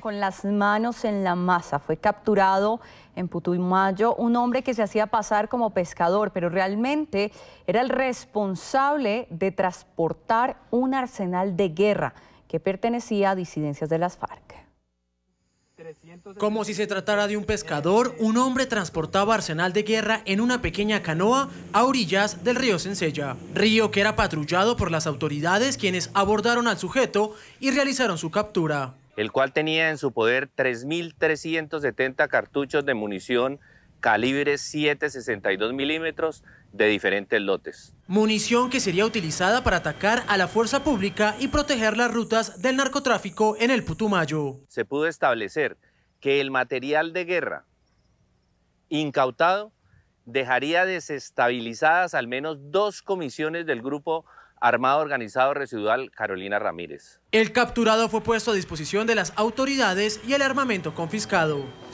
con las manos en la masa. Fue capturado en Putumayo un hombre que se hacía pasar como pescador, pero realmente era el responsable de transportar un arsenal de guerra que pertenecía a disidencias de las FARC. Como si se tratara de un pescador, un hombre transportaba arsenal de guerra en una pequeña canoa a orillas del río Sencella, río que era patrullado por las autoridades quienes abordaron al sujeto y realizaron su captura el cual tenía en su poder 3.370 cartuchos de munición calibre 7,62 milímetros de diferentes lotes. Munición que sería utilizada para atacar a la fuerza pública y proteger las rutas del narcotráfico en el Putumayo. Se pudo establecer que el material de guerra incautado dejaría desestabilizadas al menos dos comisiones del grupo armado organizado residual Carolina Ramírez. El capturado fue puesto a disposición de las autoridades y el armamento confiscado.